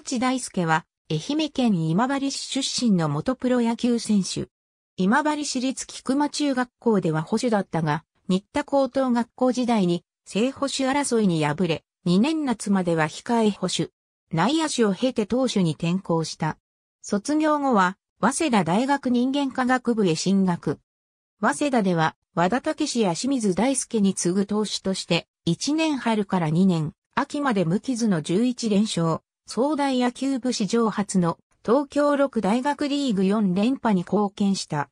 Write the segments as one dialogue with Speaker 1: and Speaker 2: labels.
Speaker 1: 落大輔は、愛媛県今治市出身の元プロ野球選手。今治市立菊間中学校では保守だったが、新田高等学校時代に正保守争いに敗れ、2年夏までは控え保守。内野手を経て投手に転向した。卒業後は、早稲田大学人間科学部へ進学。早稲田では、和田武史や清水大輔に次ぐ投手として、1年春から2年、秋まで無傷の11連勝。総大野球部史上初の東京6大学リーグ4連覇に貢献した。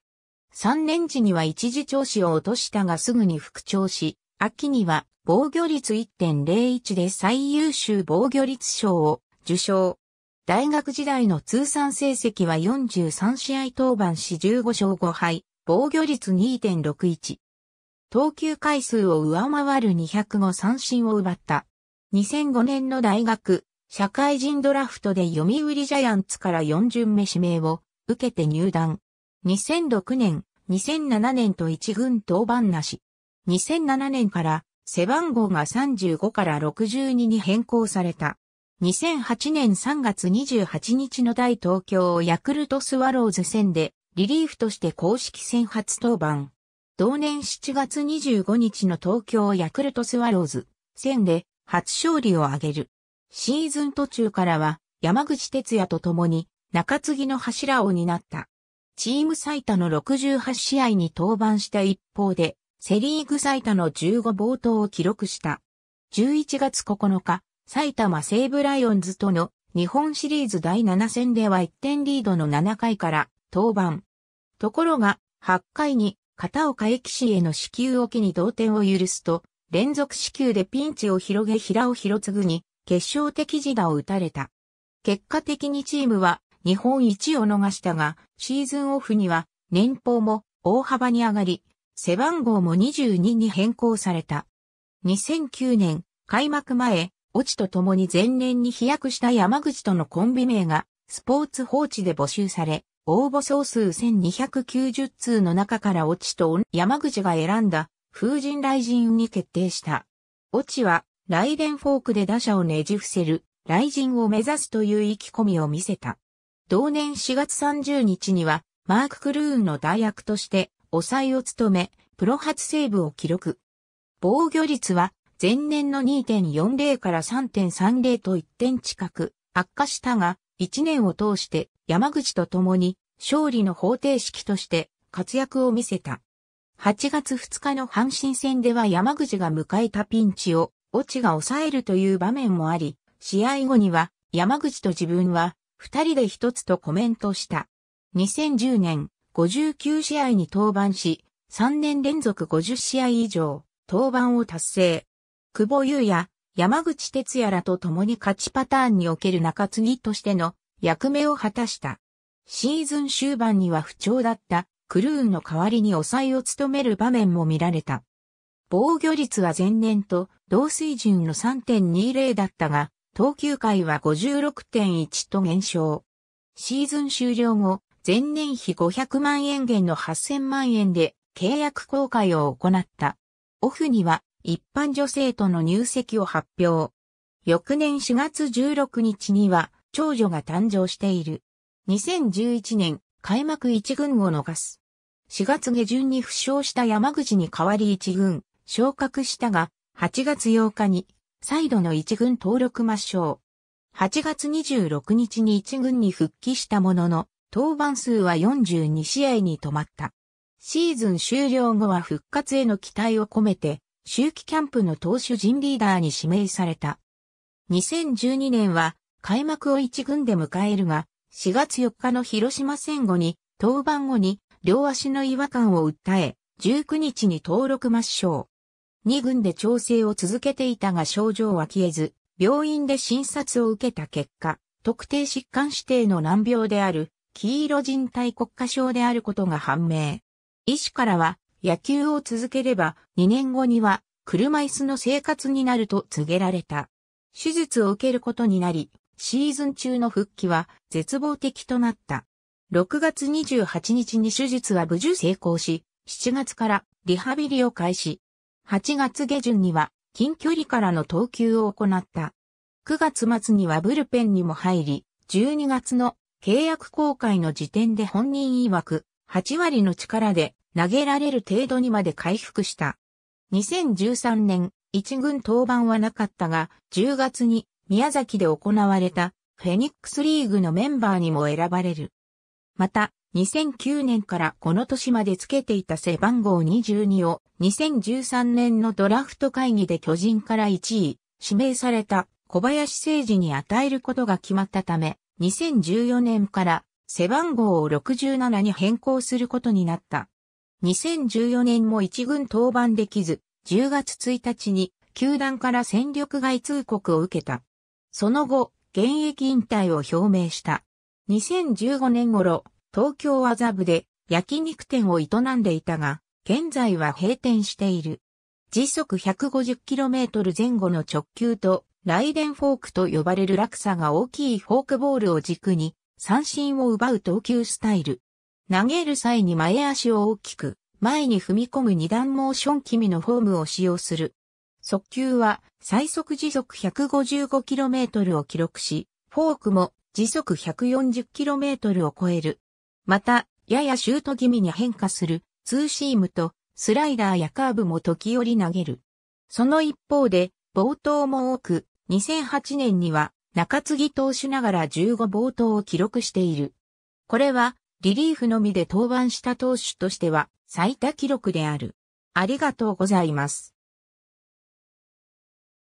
Speaker 1: 3年時には一時調子を落としたがすぐに復調し、秋には防御率1.01で最優秀防御率賞を受賞。大学時代の通算成績は43試合登板し15勝5敗、防御率2.61。投球回数を上回る205三振を奪った。2005年の大学社会人ドラフトで読売ジャイアンツから4巡目指名を受けて入団。2006年、2007年と1軍登板なし。2007年から背番号が35から62に変更された。2008年3月28日の大東京ヤクルトスワローズ戦でリリーフとして公式戦初登板。同年7月25日の東京ヤクルトスワローズ戦で初勝利を挙げる。シーズン途中からは山口哲也と共に中継ぎの柱を担った。チーム最多の68試合に登板した一方で、セリーグ最多の15冒頭を記録した。11月9日、埼玉西武ライオンズとの日本シリーズ第7戦では1点リードの7回から登板。ところが、8回に片岡駅市への支給を機に同点を許すと、連続支給でピンチを広げ平尾広継に決勝的自打を打たれた。結果的にチームは日本一を逃したが、シーズンオフには年俸も大幅に上がり、背番号も22に変更された。2009年開幕前、オチと共に前年に飛躍した山口とのコンビ名がスポーツ報知で募集され、応募総数1290通の中からオチと山口が選んだ風神雷神に決定した。オチはライデンフォークで打者をねじ伏せる、ライジンを目指すという意気込みを見せた。同年4月30日には、マーク・クルーンの代役として、抑えを務め、プロ初セーブを記録。防御率は、前年の2.40から3.30と1点近く、悪化したが、1年を通して、山口と共に、勝利の方程式として、活躍を見せた。8月2日の阪神戦では山口が迎えたピンチをオチが抑えるという場面もあり、試合後には山口と自分は二人で一つとコメントした。2010年59試合に登板し、3年連続50試合以上登板を達成。久保優也、山口哲也らと共に勝ちパターンにおける中継ぎとしての役目を果たした。シーズン終盤には不調だったクルーンの代わりに抑えを務める場面も見られた。防御率は前年と同水準の3.20だったが、投球回は56.1と減少。シーズン終了後、前年比500万円減の8000万円で契約公開を行った。オフには一般女性との入籍を発表。翌年4月16日には長女が誕生している。2011年開幕1軍を逃す。4月下旬に負傷した山口に代わり1軍、昇格したが、8月8日に再度の1軍登録抹消。8月26日に1軍に復帰したものの、登板数は42試合に止まった。シーズン終了後は復活への期待を込めて、秋季キャンプの投手陣リーダーに指名された。2012年は開幕を1軍で迎えるが、4月4日の広島戦後に、登板後に両足の違和感を訴え、19日に登録抹消。2軍で調整を続けていたが症状は消えず、病院で診察を受けた結果、特定疾患指定の難病である、黄色人体国家症であることが判明。医師からは、野球を続ければ2年後には車椅子の生活になると告げられた。手術を受けることになり、シーズン中の復帰は絶望的となった。6月28日に手術は無事成功し、7月からリハビリを開始。8月下旬には近距離からの投球を行った。9月末にはブルペンにも入り、12月の契約公開の時点で本人曰く、8割の力で投げられる程度にまで回復した。2013年、一軍登板はなかったが、10月に宮崎で行われたフェニックスリーグのメンバーにも選ばれる。また、2009年からこの年までつけていた背番号22を2013年のドラフト会議で巨人から1位、指名された小林誠司に与えることが決まったため、2014年から背番号を67に変更することになった。2014年も一軍登板できず、10月1日に球団から戦力外通告を受けた。その後、現役引退を表明した。2015年頃、東京麻布で焼肉店を営んでいたが、現在は閉店している。時速 150km 前後の直球と、ライデンフォークと呼ばれる落差が大きいフォークボールを軸に、三振を奪う投球スタイル。投げる際に前足を大きく、前に踏み込む二段モーション気味のフォームを使用する。速球は最速時速 155km を記録し、フォークも時速 140km を超えるまた、ややシュート気味に変化するツーシームとスライダーやカーブも時折投げる。その一方で、冒頭も多く、2008年には中継ぎ投手ながら15冒頭を記録している。これは、リリーフのみで登板した投手としては最多記録である。ありがとうございます。